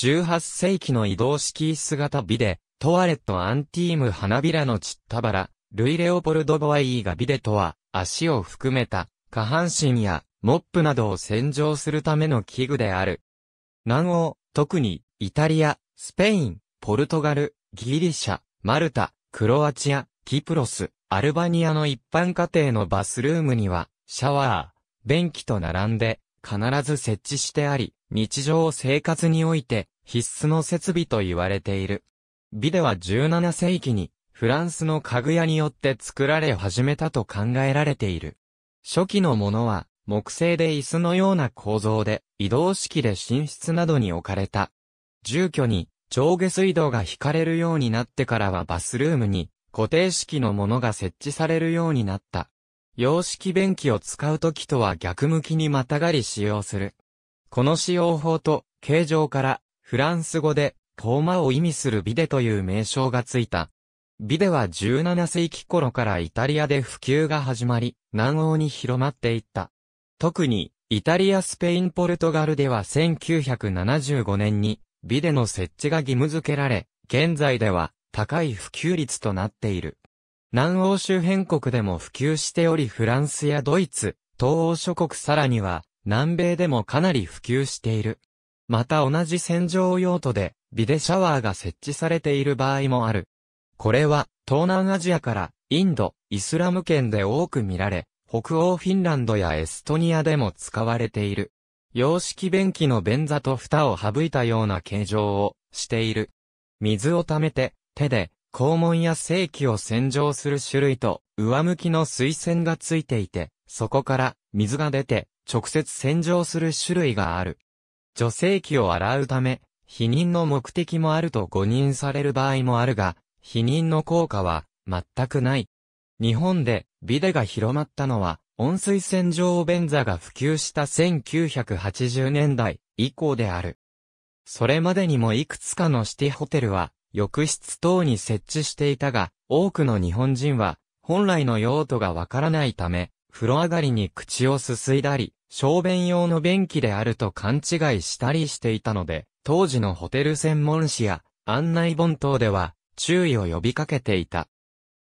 18世紀の移動式姿ビデ、トワレットアンティーム花びらのちったばら、ルイ・レオポルド・ボワイーがビデとは、足を含めた、下半身や、モップなどを洗浄するための器具である。南欧、特に、イタリア、スペイン、ポルトガル、ギリシャ、マルタ、クロアチア、キプロス、アルバニアの一般家庭のバスルームには、シャワー、便器と並んで、必ず設置してあり、日常生活において必須の設備と言われている。美では17世紀にフランスの家具屋によって作られ始めたと考えられている。初期のものは木製で椅子のような構造で移動式で寝室などに置かれた。住居に上下水道が引かれるようになってからはバスルームに固定式のものが設置されるようになった。洋式便器を使うときとは逆向きにまたがり使用する。この使用法と形状からフランス語でコーマを意味するビデという名称がついた。ビデは17世紀頃からイタリアで普及が始まり、南欧に広まっていった。特に、イタリア、スペイン、ポルトガルでは1975年に、ビデの設置が義務付けられ、現在では高い普及率となっている。南欧周辺国でも普及しておりフランスやドイツ、東欧諸国さらには南米でもかなり普及している。また同じ洗浄用途で、ビデシャワーが設置されている場合もある。これは、東南アジアから、インド、イスラム圏で多く見られ、北欧フィンランドやエストニアでも使われている。洋式便器の便座と蓋を省いたような形状をしている。水を溜めて、手で、肛門や性器を洗浄する種類と、上向きの水栓がついていて、そこから水が出て、直接洗浄する種類がある。女性器を洗うため、否認の目的もあると誤認される場合もあるが、否認の効果は全くない。日本でビデが広まったのは、温水洗浄便座が普及した1980年代以降である。それまでにもいくつかのシティホテルは、浴室等に設置していたが、多くの日本人は、本来の用途がわからないため、風呂上がりに口をすすいだり、小便用の便器であると勘違いしたりしていたので、当時のホテル専門誌や案内本等では注意を呼びかけていた。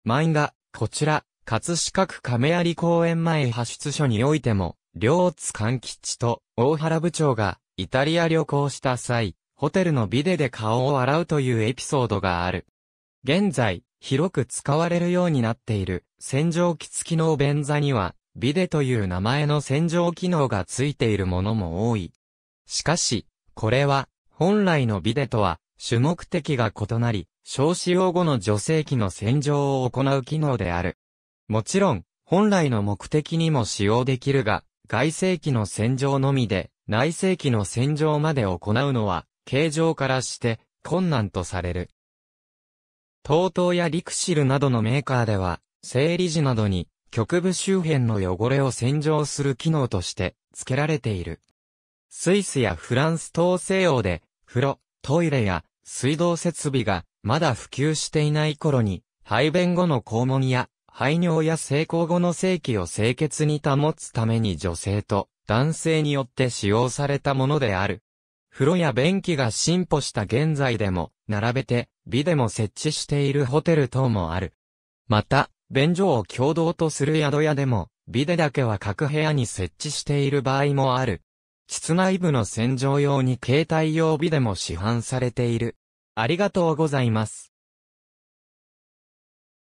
漫画、こちら、葛飾区亀有公園前派出所においても、両津勘吉と大原部長がイタリア旅行した際、ホテルのビデで顔を洗うというエピソードがある。現在、広く使われるようになっている洗浄機付きの便座には、ビデという名前の洗浄機能がついているものも多い。しかし、これは、本来のビデとは、主目的が異なり、少使用後の女性器の洗浄を行う機能である。もちろん、本来の目的にも使用できるが、外性器の洗浄のみで、内性器の洗浄まで行うのは、形状からして困難とされる。TOTO やリクシルなどのメーカーでは、生理時などに局部周辺の汚れを洗浄する機能として付けられている。スイスやフランス東西洋で、風呂、トイレや水道設備がまだ普及していない頃に、排便後の肛門や排尿や成功後の性器を清潔に保つために女性と男性によって使用されたものである。風呂や便器が進歩した現在でも、並べて、美でも設置しているホテル等もある。また、便所を共同とする宿屋でも、ビデだけは各部屋に設置している場合もある。室内部の洗浄用に携帯用ビデも市販されている。ありがとうございます。